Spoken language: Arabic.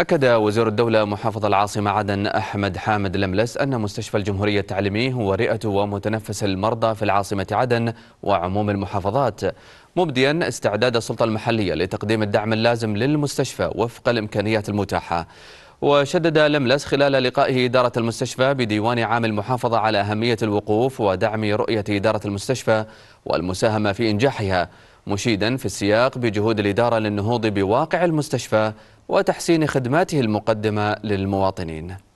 أكد وزير الدولة محافظ العاصمة عدن أحمد حامد لملس أن مستشفى الجمهورية التعليمي هو رئة ومتنفس المرضى في العاصمة عدن وعموم المحافظات مبديا استعداد السلطة المحلية لتقديم الدعم اللازم للمستشفى وفق الإمكانيات المتاحة وشدد لملس خلال لقائه إدارة المستشفى بديوان عام المحافظة على أهمية الوقوف ودعم رؤية إدارة المستشفى والمساهمة في إنجاحها مشيدا في السياق بجهود الإدارة للنهوض بواقع المستشفى وتحسين خدماته المقدمة للمواطنين